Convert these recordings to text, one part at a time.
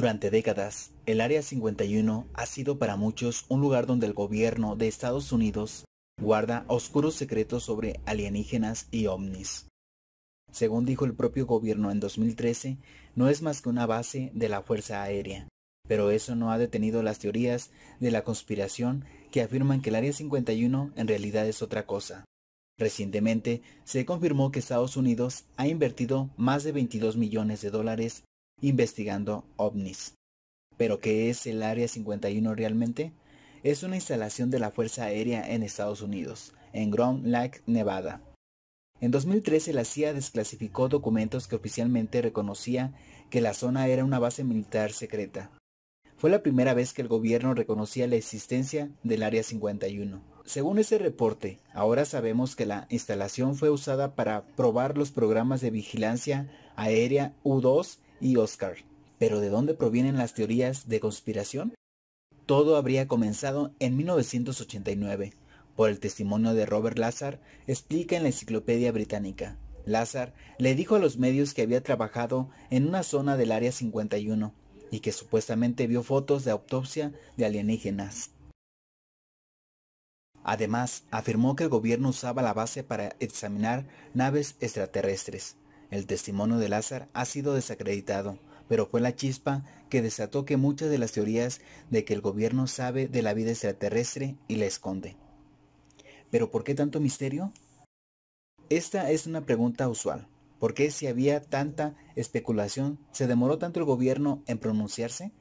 Durante décadas, el Área 51 ha sido para muchos un lugar donde el gobierno de Estados Unidos guarda oscuros secretos sobre alienígenas y ovnis. Según dijo el propio gobierno en 2013, no es más que una base de la Fuerza Aérea, pero eso no ha detenido las teorías de la conspiración que afirman que el Área 51 en realidad es otra cosa. Recientemente se confirmó que Estados Unidos ha invertido más de 22 millones de dólares investigando ovnis. ¿Pero qué es el Área 51 realmente? Es una instalación de la Fuerza Aérea en Estados Unidos, en Grand Lake, Nevada. En 2013 la CIA desclasificó documentos que oficialmente reconocía que la zona era una base militar secreta. Fue la primera vez que el gobierno reconocía la existencia del Área 51. Según ese reporte, ahora sabemos que la instalación fue usada para probar los programas de vigilancia aérea U-2 y Oscar. Pero ¿de dónde provienen las teorías de conspiración? Todo habría comenzado en 1989, por el testimonio de Robert Lazar, explica en la Enciclopedia Británica. Lazar le dijo a los medios que había trabajado en una zona del Área 51 y que supuestamente vio fotos de autopsia de alienígenas. Además, afirmó que el gobierno usaba la base para examinar naves extraterrestres. El testimonio de Lázaro ha sido desacreditado, pero fue la chispa que desató que muchas de las teorías de que el gobierno sabe de la vida extraterrestre y la esconde. ¿Pero por qué tanto misterio? Esta es una pregunta usual. ¿Por qué si había tanta especulación se demoró tanto el gobierno en pronunciarse?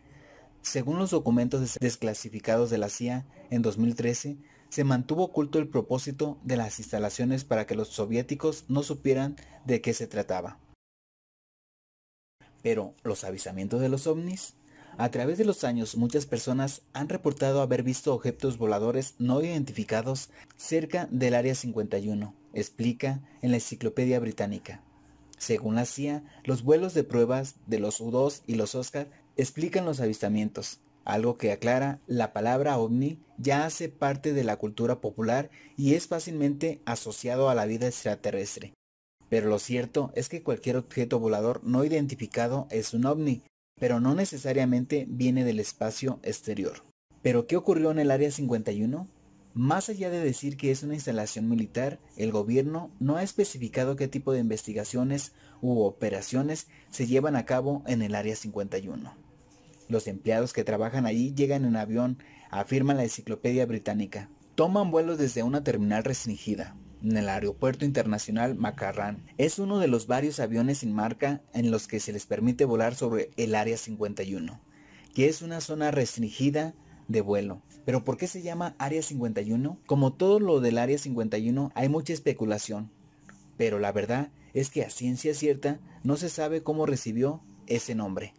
Según los documentos desclasificados de la CIA en 2013, se mantuvo oculto el propósito de las instalaciones para que los soviéticos no supieran de qué se trataba. Pero, ¿los avisamientos de los ovnis? A través de los años muchas personas han reportado haber visto objetos voladores no identificados cerca del Área 51, explica en la Enciclopedia Británica. Según la CIA, los vuelos de pruebas de los U-2 y los Oscar explican los avistamientos, algo que aclara, la palabra ovni ya hace parte de la cultura popular y es fácilmente asociado a la vida extraterrestre. Pero lo cierto es que cualquier objeto volador no identificado es un ovni, pero no necesariamente viene del espacio exterior. ¿Pero qué ocurrió en el Área 51? Más allá de decir que es una instalación militar, el gobierno no ha especificado qué tipo de investigaciones u operaciones se llevan a cabo en el Área 51. Los empleados que trabajan allí llegan en avión, afirma la enciclopedia británica. Toman vuelos desde una terminal restringida, en el Aeropuerto Internacional Macarrán. Es uno de los varios aviones sin marca en los que se les permite volar sobre el Área 51, que es una zona restringida de vuelo. Pero ¿por qué se llama Área 51? Como todo lo del Área 51, hay mucha especulación. Pero la verdad es que a ciencia cierta no se sabe cómo recibió ese nombre.